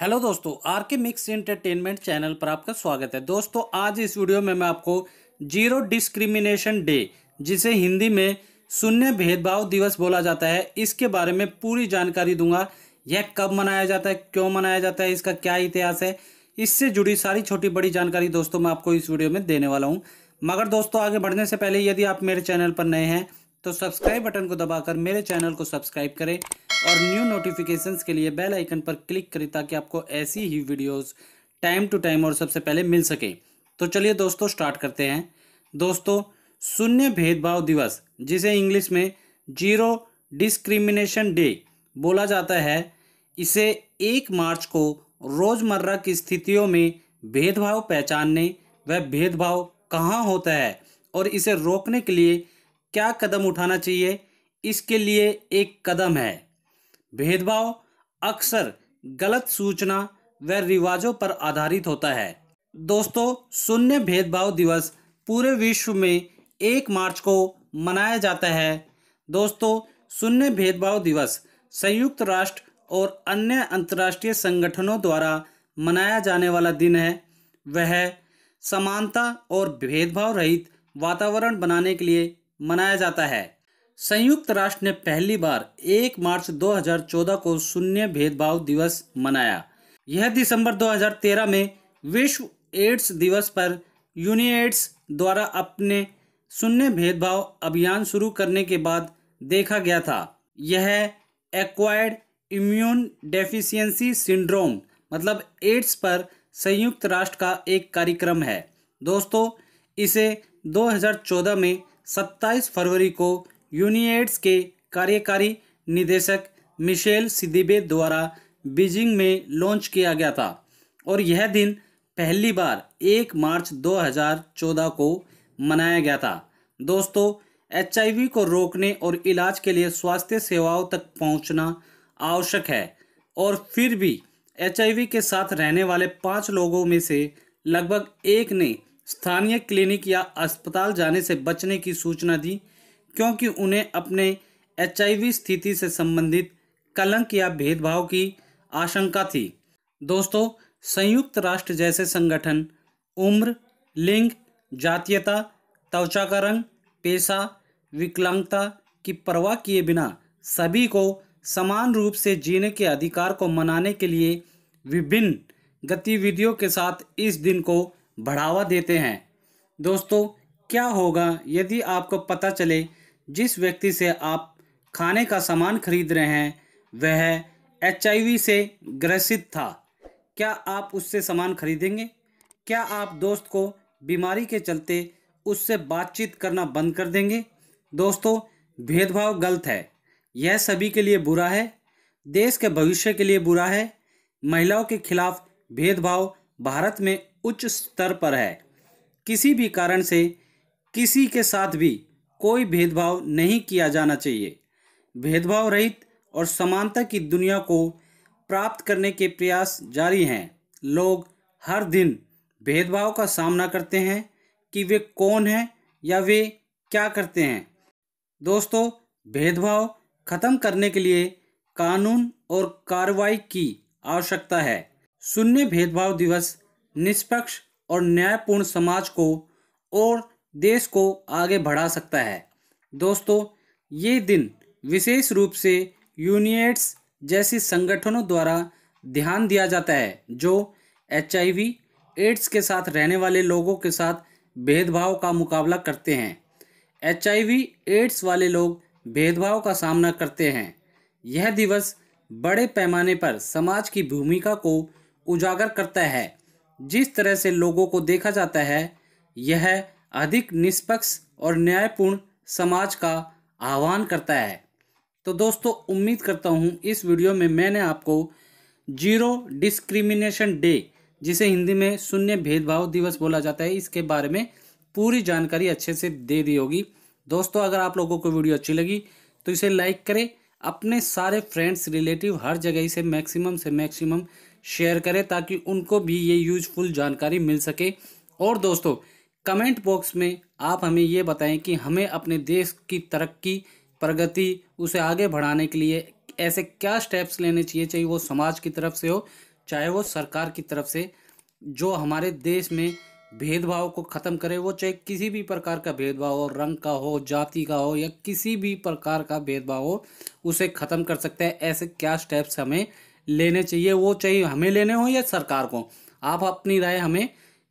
hello दोस्तों are के mix entertainment channel पर आपका स्वागत है दोस्तों आज इस वीडियो में मैं आपको जीरो डिस्क्रिमिनेशन डे जिसे हिंदी में शून्य भेदभाव दिवस बोला जाता है इसके बारे में पूरी जानकारी दूंगा यह कब मनाया जाता है क्यों मनाया जाता है इसका क्या इतिहास है इससे जुड़ी सारी छोटी बड़ी जानकारी दोस्तों मैं आपको इस वीडियो में देने वाला हूँ मगर दोस्तों आगे बढ़ने से पहले यदि आप मेरे चैनल पर नए हैं तो सब्सक्राइब बटन को दबाकर मेरे चैनल को सब्सक्राइब करें और न्यू नोटिफिकेशंस के लिए बेल आइकन पर क्लिक करें ताकि आपको ऐसी ही वीडियोस टाइम टू टाइम और सबसे पहले मिल सके तो चलिए दोस्तों स्टार्ट करते हैं दोस्तों शून्य भेदभाव दिवस जिसे इंग्लिश में जीरो डिस्क्रिमिनेशन डे बोला जाता है इसे एक मार्च को रोज़मर्रा की स्थितियों में भेदभाव पहचानने व भेदभाव कहाँ होता है और इसे रोकने के लिए क्या कदम उठाना चाहिए इसके लिए एक कदम है भेदभाव अक्सर गलत सूचना व रिवाजों पर आधारित होता है दोस्तों शून्य भेदभाव दिवस पूरे विश्व में एक मार्च को मनाया जाता है दोस्तों शून्य भेदभाव दिवस संयुक्त राष्ट्र और अन्य अंतर्राष्ट्रीय संगठनों द्वारा मनाया जाने वाला दिन है वह समानता और भेदभाव रहित वातावरण बनाने के लिए मनाया जाता है संयुक्त राष्ट्र ने पहली बार 1 मार्च 2014 को शून्य भेदभाव दिवस मनाया यह दिसंबर 2013 में विश्व एड्स दिवस पर यूनिएड्स द्वारा अपने शून्य भेदभाव अभियान शुरू करने के बाद देखा गया था यह एक्वायर्ड इम्यून डेफिशिएंसी सिंड्रोम मतलब एड्स पर संयुक्त राष्ट्र का एक कार्यक्रम है दोस्तों इसे 2014 में 27 फरवरी को यूनिएड्स के कार्यकारी निदेशक मिशेल सिदिबे द्वारा बीजिंग में लॉन्च किया गया था और यह दिन पहली बार 1 मार्च 2014 को मनाया गया था दोस्तों एच को रोकने और इलाज के लिए स्वास्थ्य सेवाओं तक पहुंचना आवश्यक है और फिर भी एच के साथ रहने वाले पाँच लोगों में से लगभग एक ने स्थानीय क्लिनिक या अस्पताल जाने से बचने की सूचना दी क्योंकि उन्हें अपने एच स्थिति से संबंधित कलंक या भेदभाव की आशंका थी दोस्तों संयुक्त राष्ट्र जैसे संगठन उम्र लिंग जातीयता त्वचा का रंग पेशा विकलांगता की परवाह किए बिना सभी को समान रूप से जीने के अधिकार को मनाने के लिए विभिन्न गतिविधियों के साथ इस दिन को बढ़ावा देते हैं दोस्तों क्या होगा यदि आपको पता चले जिस व्यक्ति से आप खाने का सामान खरीद रहे हैं वह एच से ग्रसित था क्या आप उससे सामान खरीदेंगे क्या आप दोस्त को बीमारी के चलते उससे बातचीत करना बंद कर देंगे दोस्तों भेदभाव गलत है यह सभी के लिए बुरा है देश के भविष्य के लिए बुरा है महिलाओं के खिलाफ भेदभाव भारत में उच्च स्तर पर है किसी भी कारण से किसी के साथ भी कोई भेदभाव नहीं किया जाना चाहिए भेदभाव रहित और समानता की दुनिया को प्राप्त करने के प्रयास जारी हैं लोग हर दिन भेदभाव का सामना करते हैं कि वे कौन हैं या वे क्या करते हैं दोस्तों भेदभाव खत्म करने के लिए कानून और कार्रवाई की आवश्यकता है शून्य भेदभाव दिवस निष्पक्ष और न्यायपूर्ण समाज को और देश को आगे बढ़ा सकता है दोस्तों ये दिन विशेष रूप से यूनियट्स जैसे संगठनों द्वारा ध्यान दिया जाता है जो एच एड्स के साथ रहने वाले लोगों के साथ भेदभाव का मुकाबला करते हैं एच एड्स वाले लोग भेदभाव का सामना करते हैं यह दिवस बड़े पैमाने पर समाज की भूमिका को उजागर करता है जिस तरह से लोगों को देखा जाता है यह अधिक निष्पक्ष और न्यायपूर्ण समाज का आह्वान करता है तो दोस्तों उम्मीद करता हूँ इस वीडियो में मैंने आपको जीरो डिस्क्रिमिनेशन डे जिसे हिंदी में शून्य भेदभाव दिवस बोला जाता है इसके बारे में पूरी जानकारी अच्छे से दे दी होगी दोस्तों अगर आप लोगों को वीडियो अच्छी लगी तो इसे लाइक करें अपने सारे फ्रेंड्स रिलेटिव हर जगह इसे मैक्सिमम से मैक्सिमम शेयर करें ताकि उनको भी ये यूजफुल जानकारी मिल सके और दोस्तों कमेंट बॉक्स में आप हमें ये बताएं कि हमें अपने देश की तरक्की प्रगति उसे आगे बढ़ाने के लिए ऐसे क्या स्टेप्स लेने चाहिए चाहे वो समाज की तरफ से हो चाहे वो सरकार की तरफ से जो हमारे देश में भेदभाव को ख़त्म करे वो चाहे किसी भी प्रकार का भेदभाव हो रंग का हो जाति का हो या किसी भी प्रकार का भेदभाव हो उसे ख़त्म कर सकते हैं ऐसे क्या स्टेप्स हमें लेने चाहिए वो चाहे हमें लेने हो या सरकार को आप अपनी राय हमें